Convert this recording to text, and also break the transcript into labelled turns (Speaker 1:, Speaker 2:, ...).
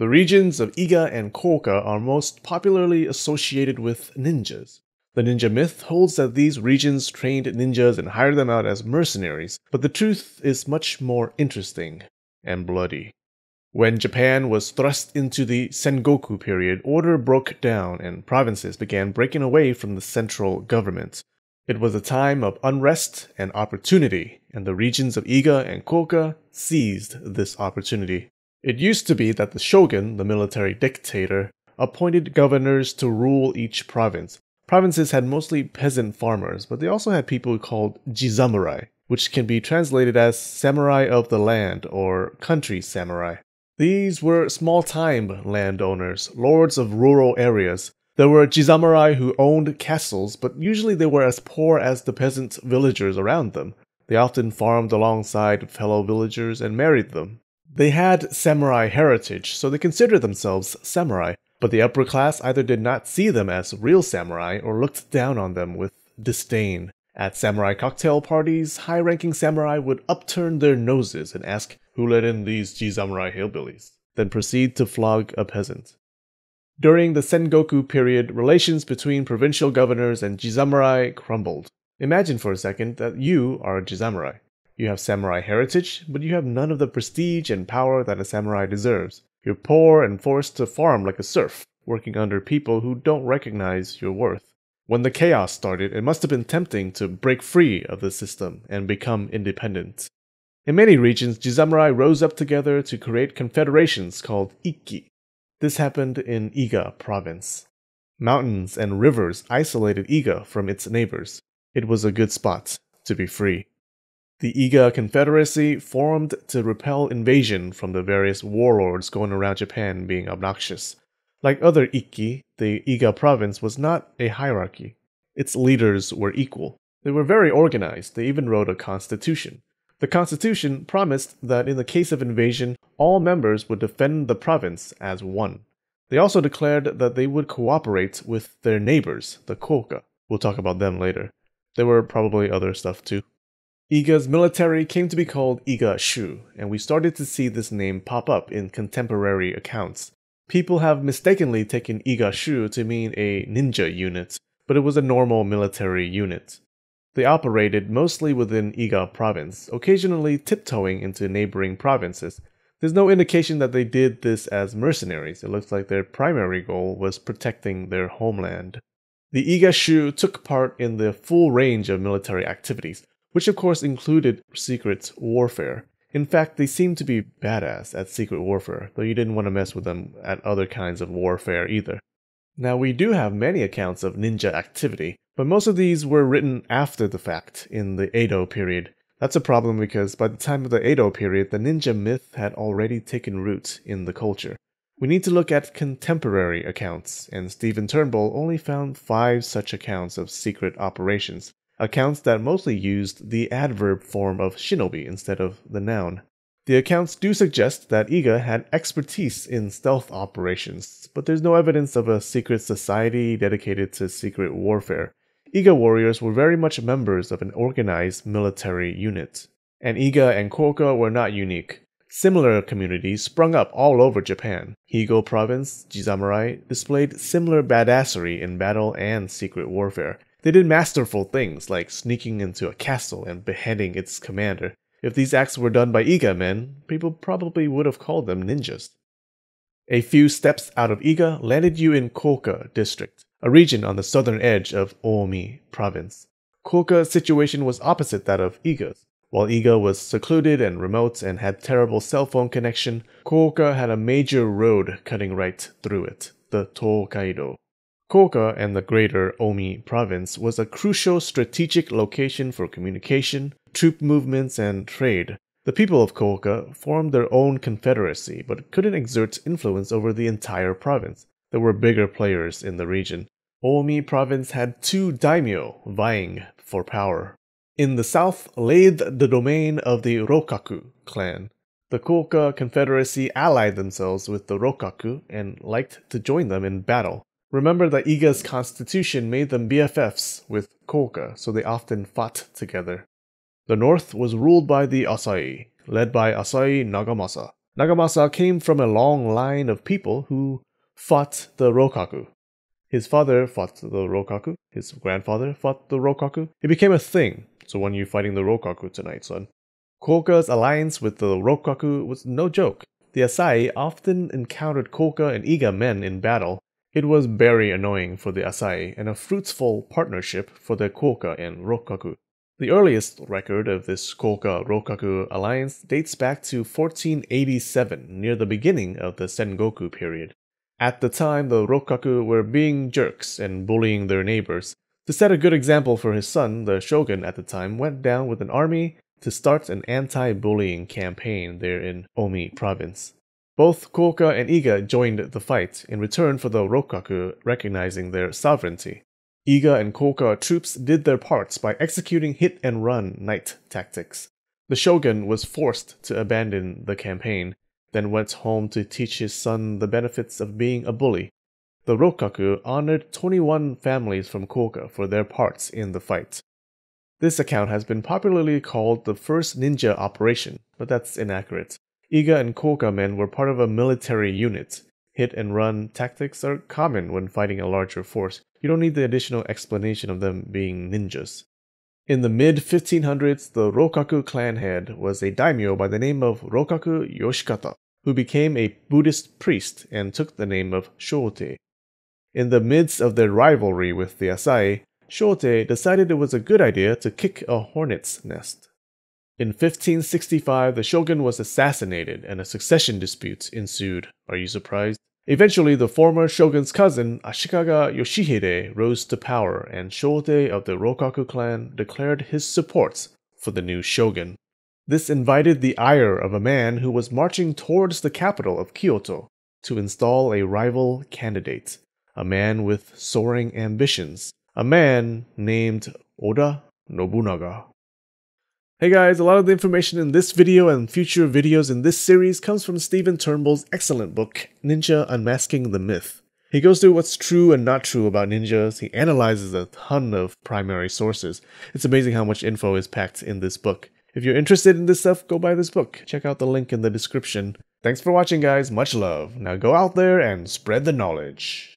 Speaker 1: The regions of Iga and Koka are most popularly associated with ninjas. The ninja myth holds that these regions trained ninjas and hired them out as mercenaries, but the truth is much more interesting and bloody. When Japan was thrust into the Sengoku period, order broke down and provinces began breaking away from the central government. It was a time of unrest and opportunity, and the regions of Iga and Koka seized this opportunity. It used to be that the shogun, the military dictator, appointed governors to rule each province. Provinces had mostly peasant farmers, but they also had people called jizamurai, which can be translated as samurai of the land or country samurai. These were small time landowners, lords of rural areas. There were jizamurai who owned castles, but usually they were as poor as the peasant villagers around them. They often farmed alongside fellow villagers and married them. They had samurai heritage, so they considered themselves samurai, but the upper class either did not see them as real samurai or looked down on them with disdain. At samurai cocktail parties, high ranking samurai would upturn their noses and ask, Who let in these Jizamurai hillbillies? then proceed to flog a peasant. During the Sengoku period, relations between provincial governors and Jizamurai crumbled. Imagine for a second that you are a Jizamurai. You have samurai heritage, but you have none of the prestige and power that a samurai deserves. You're poor and forced to farm like a serf, working under people who don't recognize your worth. When the chaos started, it must have been tempting to break free of the system and become independent. In many regions, Jizamurai rose up together to create confederations called Ikki. This happened in Iga province. Mountains and rivers isolated Iga from its neighbors. It was a good spot to be free. The Iga Confederacy formed to repel invasion from the various warlords going around Japan being obnoxious. Like other Iki, the Iga province was not a hierarchy. Its leaders were equal. They were very organized, they even wrote a constitution. The constitution promised that in the case of invasion, all members would defend the province as one. They also declared that they would cooperate with their neighbors, the Koka. We'll talk about them later. There were probably other stuff too. Iga's military came to be called Iga Shu, and we started to see this name pop up in contemporary accounts. People have mistakenly taken Iga Shu to mean a ninja unit, but it was a normal military unit. They operated mostly within Iga province, occasionally tiptoeing into neighboring provinces. There's no indication that they did this as mercenaries. It looks like their primary goal was protecting their homeland. The Iga Shu took part in the full range of military activities, which of course included secret warfare. In fact, they seemed to be badass at secret warfare, though you didn't want to mess with them at other kinds of warfare either. Now, we do have many accounts of ninja activity, but most of these were written after the fact in the Edo period. That's a problem because by the time of the Edo period, the ninja myth had already taken root in the culture. We need to look at contemporary accounts, and Stephen Turnbull only found five such accounts of secret operations, accounts that mostly used the adverb form of shinobi instead of the noun. The accounts do suggest that Iga had expertise in stealth operations, but there's no evidence of a secret society dedicated to secret warfare. Iga warriors were very much members of an organized military unit, and Iga and Koka were not unique. Similar communities sprung up all over Japan. Higo province, Jizamurai, displayed similar badassery in battle and secret warfare, they did masterful things like sneaking into a castle and beheading its commander. If these acts were done by Iga men, people probably would have called them ninjas. A few steps out of Iga landed you in Koka district, a region on the southern edge of Oomi province. Koka's situation was opposite that of Iga's. While Iga was secluded and remote and had terrible cell phone connection, Koka had a major road cutting right through it, the Tokaido. Koka and the greater Omi province was a crucial strategic location for communication, troop movements, and trade. The people of Koka formed their own confederacy but couldn't exert influence over the entire province. There were bigger players in the region. Omi province had two daimyo vying for power. In the south lay the domain of the Rokaku clan. The Koka Confederacy allied themselves with the Rokaku and liked to join them in battle. Remember that Iga's constitution made them BFFs with Koka, so they often fought together. The north was ruled by the Asai, led by Asai Nagamasa. Nagamasa came from a long line of people who fought the Rokaku. His father fought the Rokaku, his grandfather fought the Rokaku. It became a thing, so when you're fighting the Rokaku tonight, son. Koka's alliance with the Rokaku was no joke. The Asai often encountered Koka and Iga men in battle, it was very annoying for the Asai and a fruitful partnership for the Koka and Rokaku. The earliest record of this Koka Rokaku alliance dates back to 1487, near the beginning of the Sengoku period. At the time, the Rokaku were being jerks and bullying their neighbors. To set a good example for his son, the shogun at the time went down with an army to start an anti bullying campaign there in Omi province. Both Koka and Iga joined the fight in return for the Rokkaku recognizing their sovereignty. Iga and Koka troops did their parts by executing hit and run night tactics. The shogun was forced to abandon the campaign, then went home to teach his son the benefits of being a bully. The Rokkaku honored 21 families from Koka for their parts in the fight. This account has been popularly called the first ninja operation, but that's inaccurate. Iga and Koka men were part of a military unit. Hit and run tactics are common when fighting a larger force. You don't need the additional explanation of them being ninjas. In the mid 1500s, the Rokaku clan head was a daimyo by the name of Rokaku Yoshikata, who became a Buddhist priest and took the name of Shote. In the midst of their rivalry with the Asai, Shote decided it was a good idea to kick a hornet's nest. In 1565, the shogun was assassinated and a succession dispute ensued. Are you surprised? Eventually, the former shogun's cousin, Ashikaga Yoshihide, rose to power, and Shohei of the Rokaku clan declared his supports for the new shogun. This invited the ire of a man who was marching towards the capital of Kyoto to install a rival candidate, a man with soaring ambitions, a man named Oda Nobunaga. Hey guys, a lot of the information in this video and future videos in this series comes from Stephen Turnbull's excellent book, Ninja Unmasking the Myth. He goes through what's true and not true about ninjas, he analyzes a ton of primary sources. It's amazing how much info is packed in this book. If you're interested in this stuff, go buy this book. Check out the link in the description. Thanks for watching guys, much love. Now go out there and spread the knowledge.